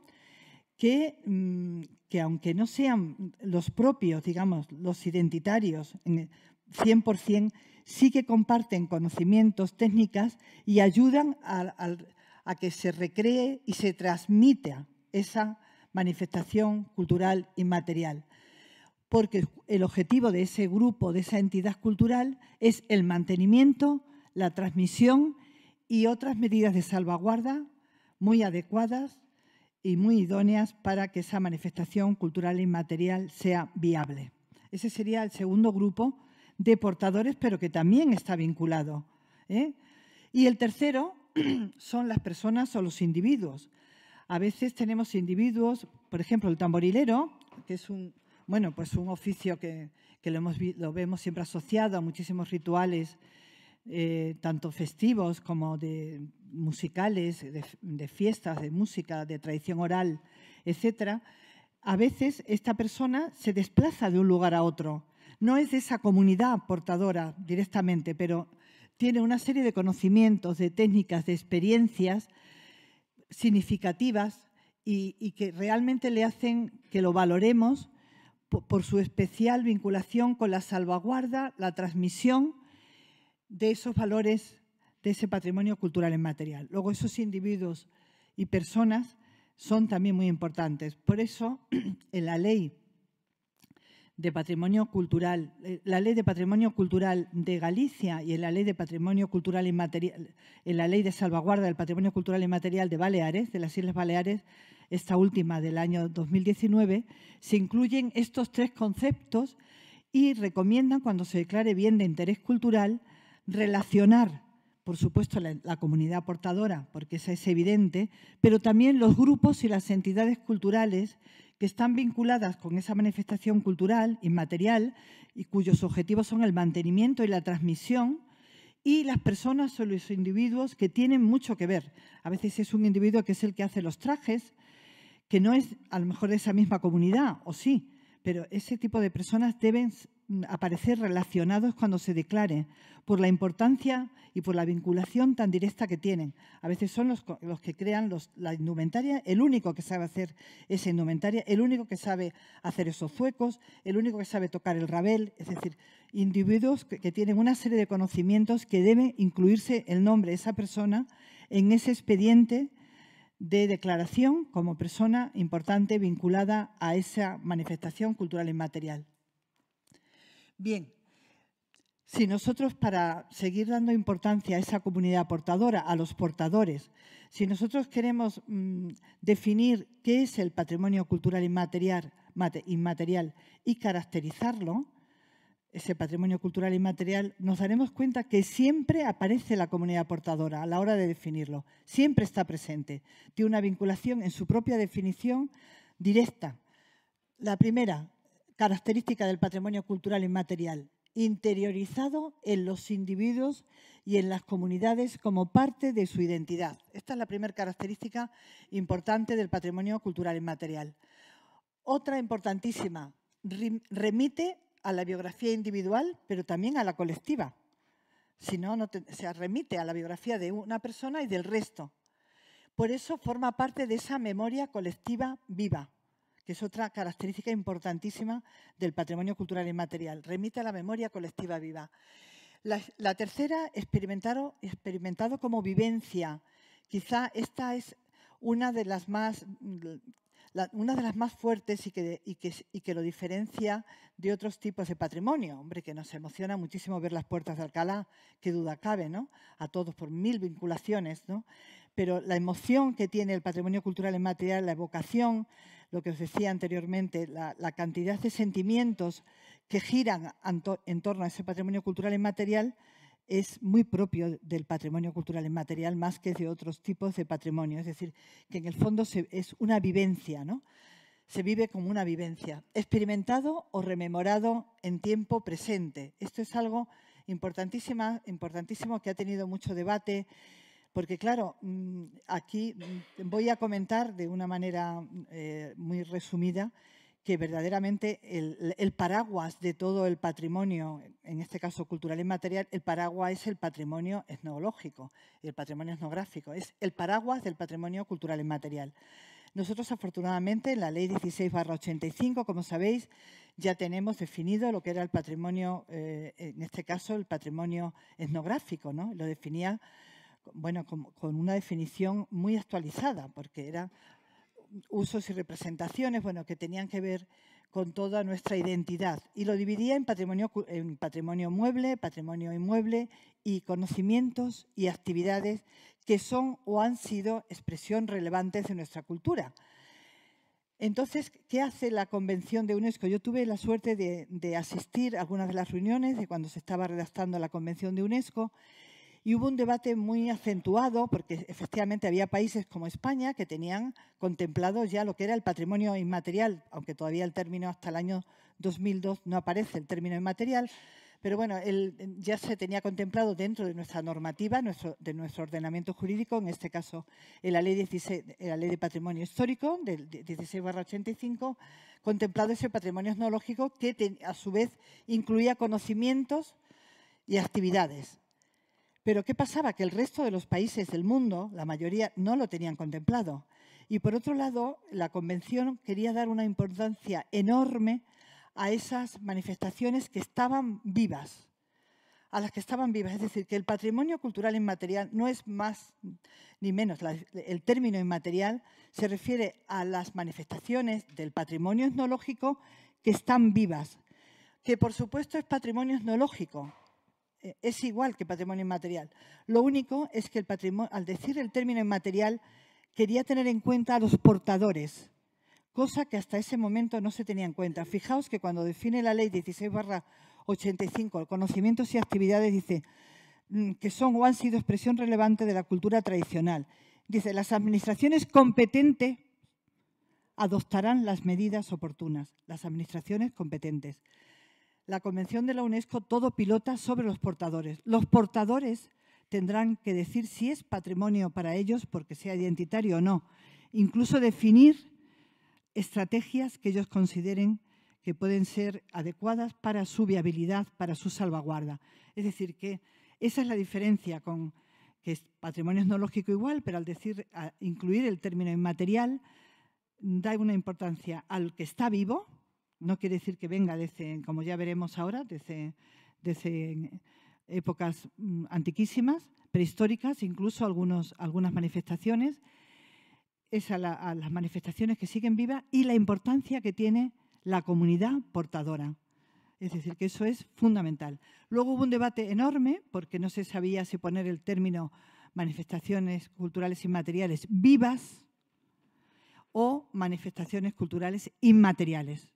Mm, que, aunque no sean los propios, digamos, los identitarios, 100%, sí que comparten conocimientos, técnicas y ayudan a, que se recree y se transmita esa manifestación cultural material. Porque el objetivo de ese grupo, de esa entidad cultural, es el mantenimiento, la transmisión y otras medidas de salvaguarda muy adecuadas y muy idóneas para que esa manifestación cultural inmaterial sea viable. Ese sería el segundo grupo de portadores, pero que también está vinculado. ¿eh? Y el tercero son las personas o los individuos. A veces tenemos individuos, por ejemplo, el tamborilero, que es un, bueno, pues un oficio que, lo, hemos, lo, vemos siempre asociado a muchísimos rituales, eh, tanto festivos como de musicales, de, fiestas, de música, de tradición oral, etcétera, a veces esta persona se desplaza de un lugar a otro. No es de esa comunidad portadora directamente, pero tiene una serie de conocimientos, de técnicas, de experiencias significativas y, que realmente le hacen que lo valoremos por, su especial vinculación con la salvaguarda, la transmisión de esos valores de ese patrimonio cultural inmaterial. Luego, esos individuos y personas son también muy importantes. Por eso, en la ley de patrimonio cultural, eh, la ley de patrimonio cultural de Galicia y en la ley de patrimonio cultural inmaterial, en la ley de salvaguarda del patrimonio cultural inmaterial de Baleares, de las Islas Baleares, esta última del año 2019, se incluyen estos tres conceptos y recomiendan cuando se declare bien de interés cultural relacionar por supuesto, la, comunidad portadora, porque esa es evidente, pero también los grupos y las entidades culturales que están vinculadas con esa manifestación cultural inmaterial y cuyos objetivos son el mantenimiento y la transmisión y las personas o los individuos que tienen mucho que ver. A veces es un individuo que es el que hace los trajes, que no es a lo mejor de esa misma comunidad, o sí, pero ese tipo de personas deben Mm, aparecer relacionados cuando se declare, por la importancia y por la vinculación tan directa que tienen. A veces son los, que crean la indumentaria, el único que sabe hacer esa indumentaria, el único que sabe hacer esos zuecos, el único que sabe tocar el rabel, es decir, individuos que, que tienen una serie de conocimientos que debe incluirse el nombre de esa persona en ese expediente de declaración como persona importante vinculada a esa manifestación cultural inmaterial. Bien, si nosotros, para seguir dando importancia a esa comunidad portadora, a los portadores, si nosotros queremos mm, definir qué es el patrimonio cultural inmaterial, mate, inmaterial y caracterizarlo, ese patrimonio cultural inmaterial, nos daremos cuenta que siempre aparece la comunidad portadora a la hora de definirlo, siempre está presente, tiene una vinculación en su propia definición directa. La primera, característica del patrimonio cultural inmaterial, interiorizado en los individuos y en las comunidades como parte de su identidad. Esta es la primera característica importante del patrimonio cultural inmaterial. Otra importantísima, remite a la biografía individual, pero también a la colectiva. Si no, se remite a la biografía de una persona y del resto. Por eso forma parte de esa memoria colectiva viva que es otra característica importantísima del patrimonio cultural inmaterial. Remite a la memoria colectiva viva. La, tercera, experimentado, experimentado como vivencia. Quizá esta es una de las más, fuertes y que, y que, lo diferencia de otros tipos de patrimonio. Hombre, que nos emociona muchísimo ver las puertas de Alcalá, qué duda cabe, ¿no? A todos por mil vinculaciones, ¿no? Pero la emoción que tiene el patrimonio cultural inmaterial, la evocación lo que os decía anteriormente, la, cantidad de sentimientos que giran en torno a ese patrimonio cultural inmaterial es muy propio del patrimonio cultural inmaterial más que de otros tipos de patrimonio. Es decir, que en el fondo es una vivencia, ¿no? Se vive como una vivencia, experimentado o rememorado en tiempo presente. Esto es algo importantísimo que ha tenido mucho debate porque claro, mm, aquí mm, voy a comentar de una manera eh, muy resumida que verdaderamente el, paraguas de todo el patrimonio, en este caso cultural y material, el paraguas es el patrimonio etnológico, el patrimonio etnográfico, es el paraguas del patrimonio cultural material. Nosotros, afortunadamente, en la Ley 16-85, como sabéis, ya tenemos definido lo que era el patrimonio, eh, en este caso el patrimonio etnográfico, ¿no? Lo definía bueno, con, una definición muy actualizada, porque eran usos y representaciones, bueno, que tenían que ver con toda nuestra identidad. Y lo dividía en patrimonio, patrimonio mueble, patrimonio inmueble y conocimientos y actividades que son o han sido expresión relevantes de nuestra cultura. Entonces, ¿qué hace la Convención de UNESCO? Yo tuve la suerte de, de asistir a algunas de las reuniones de cuando se estaba redactando la Convención de UNESCO y hubo un debate muy acentuado, porque efectivamente había países como España que tenían contemplado ya lo que era el patrimonio inmaterial, aunque todavía el término hasta el año 2002 no aparece el término inmaterial. Pero bueno, ya se tenía contemplado dentro de nuestra normativa, de nuestro ordenamiento jurídico, en este caso en la ley, 16, la ley de patrimonio histórico del 16-85, contemplado ese patrimonio etnológico que a su vez incluía conocimientos y actividades. Pero ¿qué pasaba? Que el resto de los países del mundo, la mayoría, no lo tenían contemplado. Y por otro lado, la Convención quería dar una importancia enorme a esas manifestaciones que estaban vivas, a las que estaban vivas. Es decir, que el patrimonio cultural inmaterial no es más ni menos. el término inmaterial se refiere a las manifestaciones del patrimonio etnológico que están vivas, que por supuesto es patrimonio etnológico, eh, es igual que patrimonio inmaterial. Lo único es que el patrimonio, al decir el término inmaterial, quería tener en cuenta a los portadores, cosa que hasta ese momento no se tenía en cuenta. Fijaos que cuando define la ley 16 85, conocimientos y actividades, dice mm, que son o han sido expresión relevante de la cultura tradicional. Dice, las administraciones competentes adoptarán las medidas oportunas. Las administraciones competentes la Convención de la UNESCO todo pilota sobre los portadores. Los portadores tendrán que decir si es patrimonio para ellos, porque sea identitario o no. Incluso definir estrategias que ellos consideren que pueden ser adecuadas para su viabilidad, para su salvaguarda. Es decir, que esa es la diferencia con que es patrimonio lógico igual, pero al decir, incluir el término inmaterial, da una importancia al que está vivo, no quiere decir que venga desde, como ya veremos ahora, desde, épocas mm, antiquísimas, prehistóricas, incluso algunas manifestaciones. Es a las manifestaciones que siguen vivas y la importancia que tiene la comunidad portadora. Es decir, que eso es fundamental. Luego hubo un debate enorme porque no se sabía si poner el término manifestaciones culturales inmateriales vivas o manifestaciones culturales inmateriales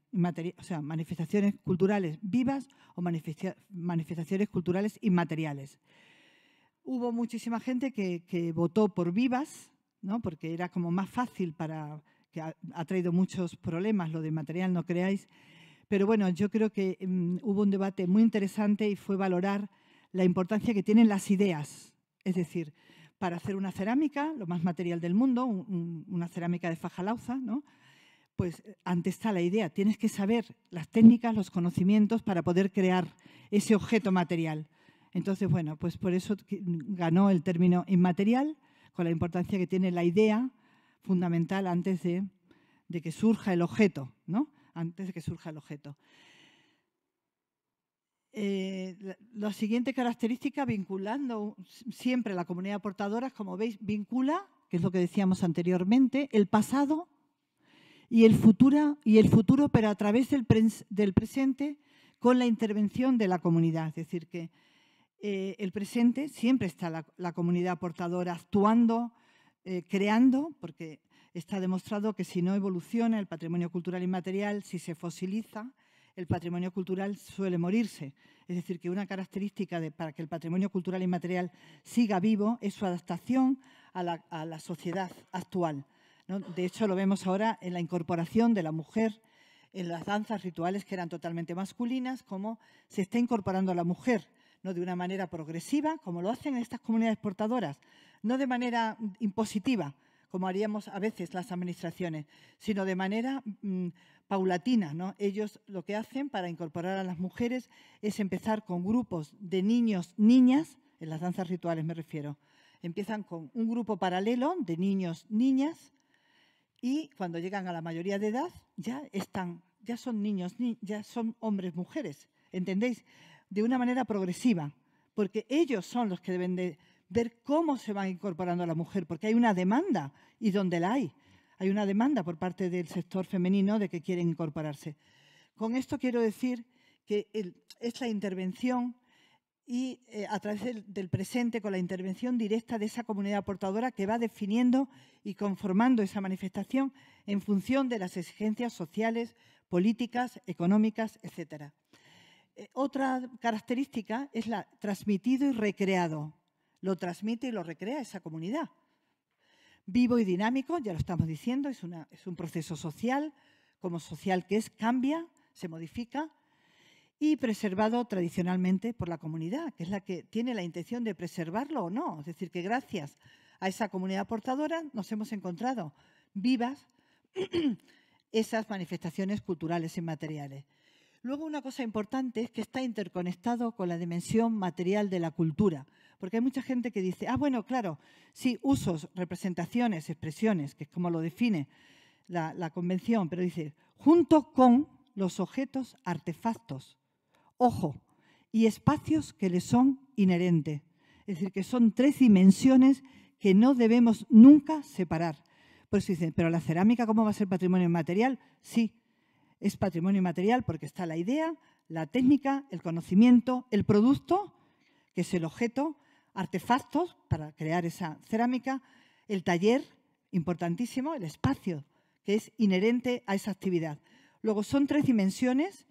o sea, manifestaciones culturales vivas o manifestaciones culturales inmateriales. Hubo muchísima gente que, votó por vivas, ¿no? porque era como más fácil para, que ha, traído muchos problemas lo de material, no creáis, pero bueno, yo creo que mm, hubo un debate muy interesante y fue valorar la importancia que tienen las ideas, es decir, para hacer una cerámica, lo más material del mundo, una cerámica de fajalauza, ¿no? pues eh, antes está la idea, tienes que saber las técnicas, los conocimientos para poder crear ese objeto material. Entonces, bueno, pues por eso ganó el término inmaterial, con la importancia que tiene la idea fundamental antes de, que surja el objeto, ¿no? Antes de que surja el objeto. Eh, la, siguiente característica, vinculando siempre la comunidad portadora, como veis, vincula, que es lo que decíamos anteriormente, el pasado y el futuro, pero a través del, presente con la intervención de la comunidad. Es decir, que eh, el presente siempre está la, comunidad portadora actuando, eh, creando, porque está demostrado que si no evoluciona el patrimonio cultural inmaterial, si se fosiliza, el patrimonio cultural suele morirse. Es decir, que una característica para que el patrimonio cultural inmaterial siga vivo es su adaptación a la sociedad actual. De hecho, lo vemos ahora en la incorporación de la mujer en las danzas rituales que eran totalmente masculinas, como se está incorporando a la mujer, no de una manera progresiva, como lo hacen estas comunidades portadoras, no de manera impositiva, como haríamos a veces las administraciones, sino de manera mm, paulatina. Ellos lo que hacen para incorporar a las mujeres es empezar con grupos de niños, niñas, en las danzas rituales me refiero. Empiezan con un grupo paralelo de niños, niñas, y cuando llegan a la mayoría de edad ya están, ya son niños, ya son hombres, mujeres, ¿entendéis? De una manera progresiva, porque ellos son los que deben de ver cómo se van incorporando a la mujer, porque hay una demanda y donde la hay. Hay una demanda por parte del sector femenino de que quieren incorporarse. Con esto quiero decir que esta es la intervención y eh, a través del, presente con la intervención directa de esa comunidad portadora que va definiendo y conformando esa manifestación en función de las exigencias sociales, políticas, económicas, etc. Eh, otra característica es la transmitido y recreado. Lo transmite y lo recrea esa comunidad. Vivo y dinámico, ya lo estamos diciendo, es, es un proceso social, como social que es, cambia, se modifica, y preservado tradicionalmente por la comunidad, que es la que tiene la intención de preservarlo o no. Es decir, que gracias a esa comunidad portadora nos hemos encontrado vivas esas manifestaciones culturales y materiales. Luego, una cosa importante es que está interconectado con la dimensión material de la cultura, porque hay mucha gente que dice, ah, bueno, claro, sí, usos, representaciones, expresiones, que es como lo define la, la convención, pero dice, junto con los objetos, artefactos, ojo, y espacios que le son inherentes. Es decir, que son tres dimensiones que no debemos nunca separar. eso dicen, pero la cerámica, ¿cómo va a ser patrimonio inmaterial? Sí, es patrimonio material porque está la idea, la técnica, el conocimiento, el producto, que es el objeto, artefactos para crear esa cerámica, el taller, importantísimo, el espacio, que es inherente a esa actividad. Luego son tres dimensiones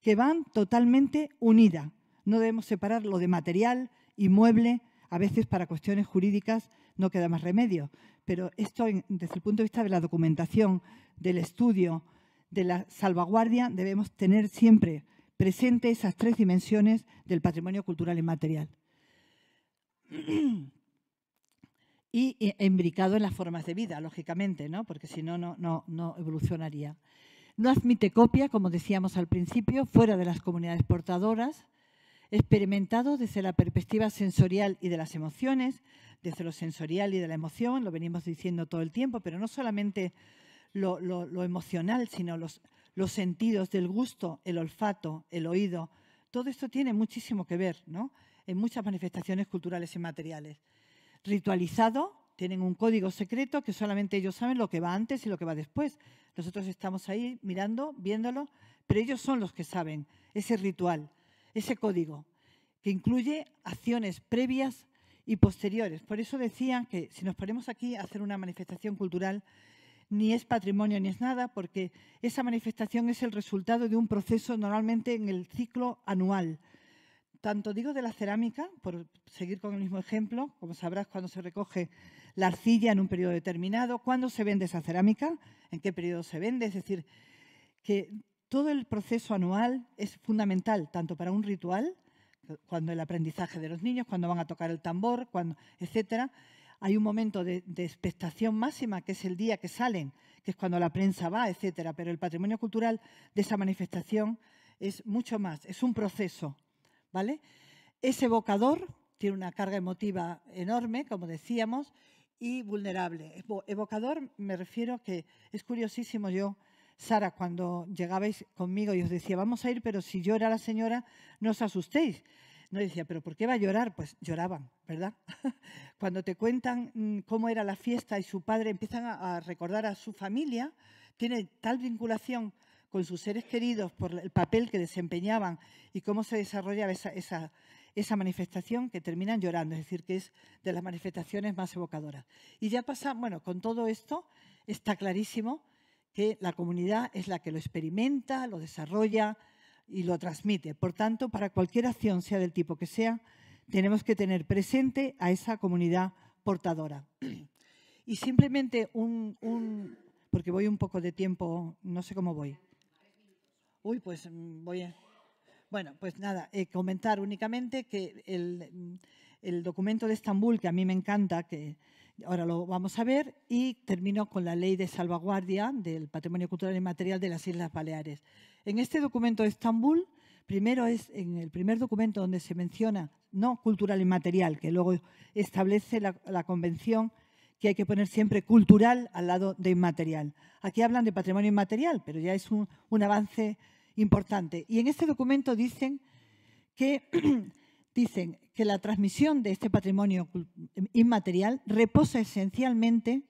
que van totalmente unidas. No debemos separar lo de material, y mueble. a veces para cuestiones jurídicas no queda más remedio. Pero esto, desde el punto de vista de la documentación, del estudio, de la salvaguardia, debemos tener siempre presentes esas tres dimensiones del patrimonio cultural material. Y embricado eh, en las formas de vida, lógicamente, ¿no? porque si no, no, no evolucionaría. No admite copia, como decíamos al principio, fuera de las comunidades portadoras, experimentado desde la perspectiva sensorial y de las emociones, desde lo sensorial y de la emoción, lo venimos diciendo todo el tiempo, pero no solamente lo, emocional, sino los, los sentidos del gusto, el olfato, el oído. Todo esto tiene muchísimo que ver ¿no? en muchas manifestaciones culturales y materiales. Ritualizado, tienen un código secreto que solamente ellos saben lo que va antes y lo que va después. Nosotros estamos ahí mirando, viéndolo, pero ellos son los que saben ese ritual, ese código, que incluye acciones previas y posteriores. Por eso decían que si nos ponemos aquí a hacer una manifestación cultural, ni es patrimonio ni es nada, porque esa manifestación es el resultado de un proceso normalmente en el ciclo anual tanto digo de la cerámica, por seguir con el mismo ejemplo, como sabrás, cuando se recoge la arcilla en un periodo determinado, cuando se vende esa cerámica, en qué periodo se vende, es decir, que todo el proceso anual es fundamental, tanto para un ritual, cuando el aprendizaje de los niños, cuando van a tocar el tambor, cuando, etcétera. Hay un momento de, de expectación máxima, que es el día que salen, que es cuando la prensa va, etcétera. Pero el patrimonio cultural de esa manifestación es mucho más, es un proceso ¿vale? Es evocador, tiene una carga emotiva enorme, como decíamos, y vulnerable. Evocador me refiero que es curiosísimo yo, Sara, cuando llegabais conmigo y os decía, vamos a ir, pero si llora la señora, no os asustéis. No decía, pero ¿por qué va a llorar? Pues lloraban, ¿verdad? Cuando te cuentan mm, cómo era la fiesta y su padre empiezan a recordar a su familia, tiene tal vinculación con sus seres queridos por el papel que desempeñaban y cómo se desarrollaba esa, esa, manifestación que terminan llorando, es decir, que es de las manifestaciones más evocadoras. Y ya pasa, bueno, con todo esto está clarísimo que la comunidad es la que lo experimenta, lo desarrolla y lo transmite. Por tanto, para cualquier acción, sea del tipo que sea, tenemos que tener presente a esa comunidad portadora. Y simplemente un porque voy un poco de tiempo, no sé cómo voy. Uy, pues mm, voy a... Bueno, pues nada, eh, comentar únicamente que mm, el, documento de Estambul, que a mí me encanta, que ahora lo vamos a ver, y termino con la ley de salvaguardia del patrimonio cultural y material de las Islas Baleares. En este documento de Estambul, primero es en el primer documento donde se menciona no cultural y material, que luego establece la Convención que hay que poner siempre cultural al lado de inmaterial. Aquí hablan de patrimonio inmaterial, pero ya es un, avance importante. Y en este documento dicen que, dicen que la transmisión de este patrimonio inmaterial reposa esencialmente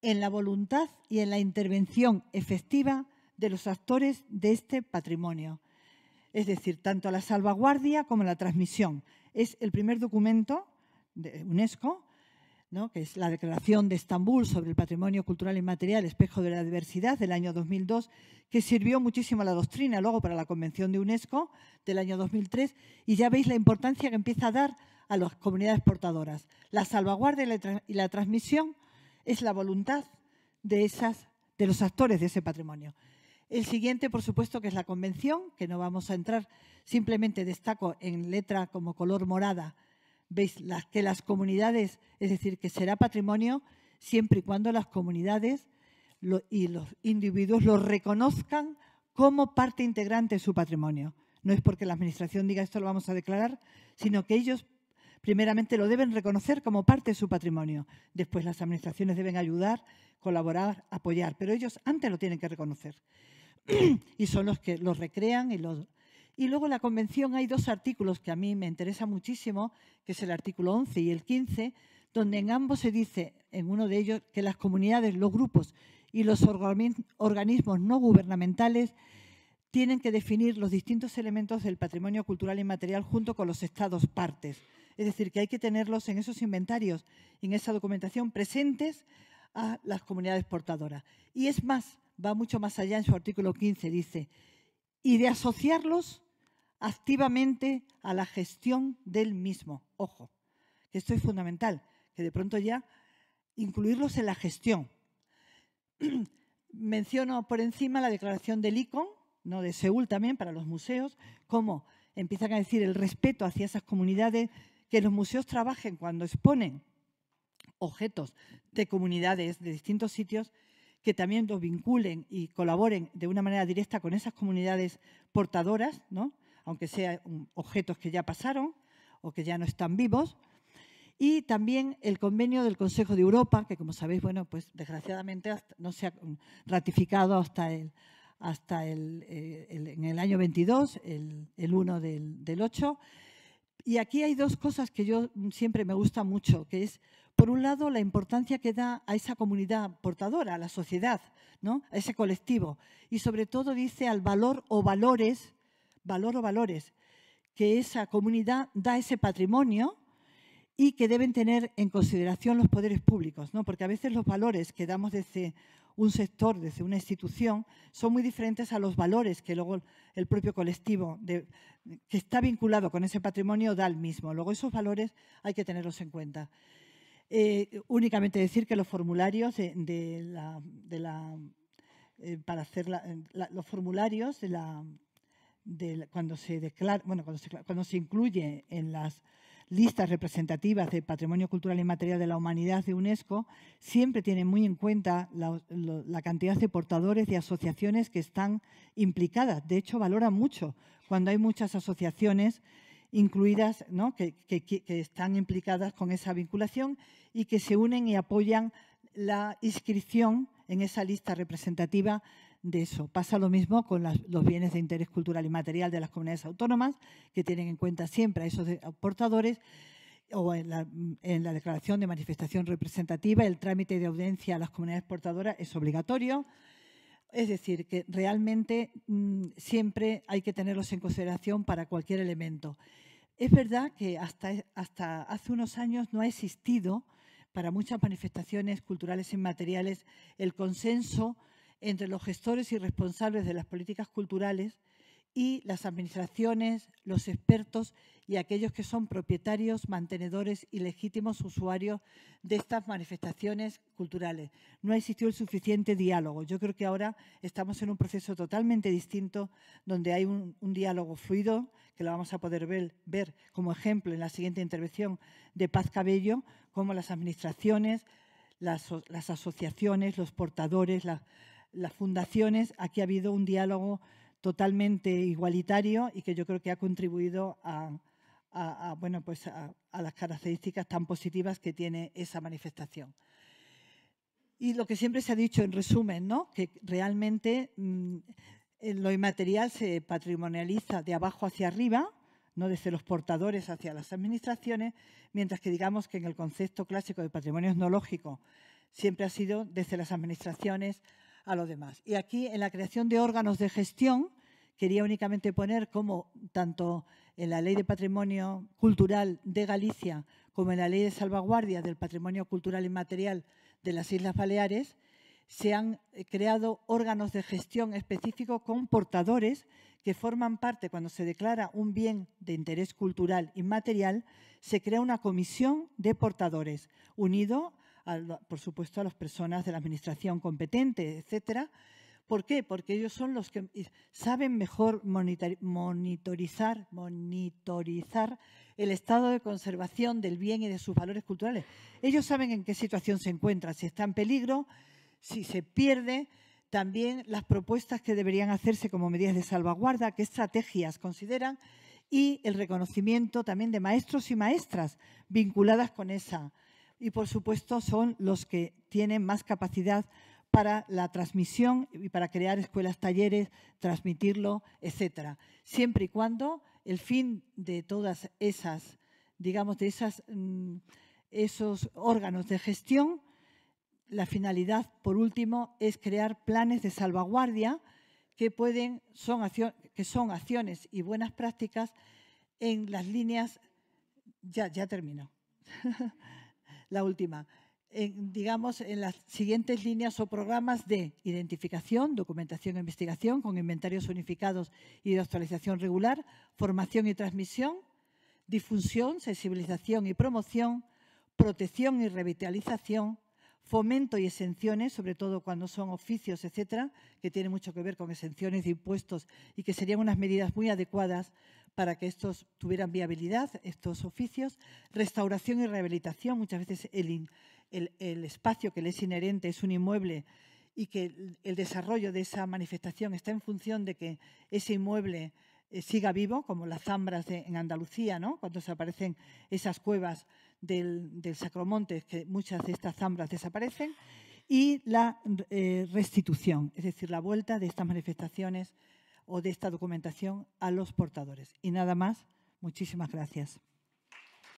en la voluntad y en la intervención efectiva de los actores de este patrimonio, es decir, tanto la salvaguardia como la transmisión. Es el primer documento de UNESCO que es la Declaración de Estambul sobre el Patrimonio Cultural Inmaterial, espejo de la diversidad del año 2002, que sirvió muchísimo a la doctrina luego para la Convención de UNESCO del año 2003, y ya veis la importancia que empieza a dar a las comunidades portadoras. La salvaguardia y la, transmisión es la voluntad de, esas, de los actores de ese patrimonio. El siguiente, por supuesto, que es la Convención, que no vamos a entrar, simplemente destaco en letra como color morada veis las, que las comunidades, es decir, que será patrimonio siempre y cuando las comunidades y los individuos lo reconozcan como parte integrante de su patrimonio. No es porque la Administración diga esto lo vamos a declarar, sino que ellos primeramente lo deben reconocer como parte de su patrimonio. Después las Administraciones deben ayudar, colaborar, apoyar, pero ellos antes lo tienen que reconocer. y son los que lo recrean y los y luego en la Convención hay dos artículos que a mí me interesa muchísimo, que es el artículo 11 y el 15, donde en ambos se dice, en uno de ellos, que las comunidades, los grupos y los organismos no gubernamentales tienen que definir los distintos elementos del patrimonio cultural y material junto con los estados partes. Es decir, que hay que tenerlos en esos inventarios, en esa documentación presentes a las comunidades portadoras. Y es más, va mucho más allá en su artículo 15, dice, y de asociarlos activamente a la gestión del mismo. Ojo, esto es fundamental, que de pronto ya incluirlos en la gestión. Menciono por encima la declaración del ICON, no de Seúl también, para los museos, cómo empiezan a decir el respeto hacia esas comunidades, que los museos trabajen cuando exponen objetos de comunidades de distintos sitios que también los vinculen y colaboren de una manera directa con esas comunidades portadoras, ¿no? aunque sean objetos que ya pasaron o que ya no están vivos. Y también el convenio del Consejo de Europa, que como sabéis, bueno, pues desgraciadamente no se ha ratificado hasta el, hasta eh, en el año 22, el, 1 del, del 8, y aquí hay dos cosas que yo siempre me gusta mucho, que es, por un lado, la importancia que da a esa comunidad portadora, a la sociedad, ¿no? a ese colectivo. Y sobre todo dice al valor o valores, valor o valores, que esa comunidad da ese patrimonio y que deben tener en consideración los poderes públicos, ¿no? porque a veces los valores que damos desde un sector, desde una institución, son muy diferentes a los valores que luego el propio colectivo que está vinculado con ese patrimonio da al mismo. Luego esos valores hay que tenerlos en cuenta. Eh, únicamente decir que los formularios de, eh, la, la para hacer los formularios de la, cuando se declara, cuando se incluye en las listas representativas de patrimonio cultural y material de la humanidad de UNESCO siempre tienen muy en cuenta la, cantidad de portadores y asociaciones que están implicadas. De hecho, valora mucho cuando hay muchas asociaciones incluidas, que, que están implicadas con esa vinculación y que se unen y apoyan la inscripción en esa lista representativa de eso. Pasa lo mismo con los bienes de interés cultural y material de las comunidades autónomas, que tienen en cuenta siempre a esos portadores, o en la, declaración de manifestación representativa, el trámite de audiencia a las comunidades portadoras es obligatorio. Es decir, que realmente mm, siempre hay que tenerlos en consideración para cualquier elemento. Es verdad que hasta, hasta hace unos años no ha existido para muchas manifestaciones culturales inmateriales el consenso entre los gestores y responsables de las políticas culturales y las administraciones, los expertos y aquellos que son propietarios, mantenedores y legítimos usuarios de estas manifestaciones culturales. No ha existido el suficiente diálogo. Yo creo que ahora estamos en un proceso totalmente distinto donde hay un, diálogo fluido, que lo vamos a poder ver, como ejemplo en la siguiente intervención de Paz Cabello, como las administraciones, las, las asociaciones, los portadores, las las fundaciones, aquí ha habido un diálogo totalmente igualitario y que yo creo que ha contribuido a, bueno, pues a, las características tan positivas que tiene esa manifestación. Y lo que siempre se ha dicho en resumen, ¿no? que realmente mm, lo inmaterial se patrimonializa de abajo hacia arriba, no desde los portadores hacia las administraciones, mientras que digamos que en el concepto clásico de patrimonio etnológico siempre ha sido desde las administraciones a demás. Y aquí en la creación de órganos de gestión quería únicamente poner cómo tanto en la Ley de Patrimonio Cultural de Galicia como en la Ley de Salvaguardia del Patrimonio Cultural Inmaterial de las Islas Baleares se han eh, creado órganos de gestión específicos con portadores que forman parte, cuando se declara un bien de interés cultural inmaterial, se crea una comisión de portadores, unido por supuesto, a las personas de la administración competente, etcétera. ¿Por qué? Porque ellos son los que saben mejor monitorizar, monitorizar el estado de conservación del bien y de sus valores culturales. Ellos saben en qué situación se encuentra, si está en peligro, si se pierde, también las propuestas que deberían hacerse como medidas de salvaguarda, qué estrategias consideran y el reconocimiento también de maestros y maestras vinculadas con esa y, por supuesto, son los que tienen más capacidad para la transmisión y para crear escuelas, talleres, transmitirlo, etcétera. Siempre y cuando el fin de todas esas, digamos, de esas, mm, esos órganos de gestión, la finalidad, por último, es crear planes de salvaguardia que, pueden, son, acción, que son acciones y buenas prácticas en las líneas... Ya, ya termino. la última. digamos, en las siguientes líneas o programas de identificación, documentación e investigación con inventarios unificados y de actualización regular, formación y transmisión, difusión, sensibilización y promoción, protección y revitalización, fomento y exenciones, sobre todo cuando son oficios, etcétera, que tiene mucho que ver con exenciones de impuestos y que serían unas medidas muy adecuadas para que estos tuvieran viabilidad, estos oficios. Restauración y rehabilitación, muchas veces el, espacio que le es inherente es un inmueble y que el, desarrollo de esa manifestación está en función de que ese inmueble eh, siga vivo, como las zambras en Andalucía, cuando se aparecen esas cuevas del, Sacromonte, que muchas de estas zambras desaparecen, y la eh, restitución, es decir, la vuelta de estas manifestaciones o de esta documentación a los portadores. Y nada más. Muchísimas gracias.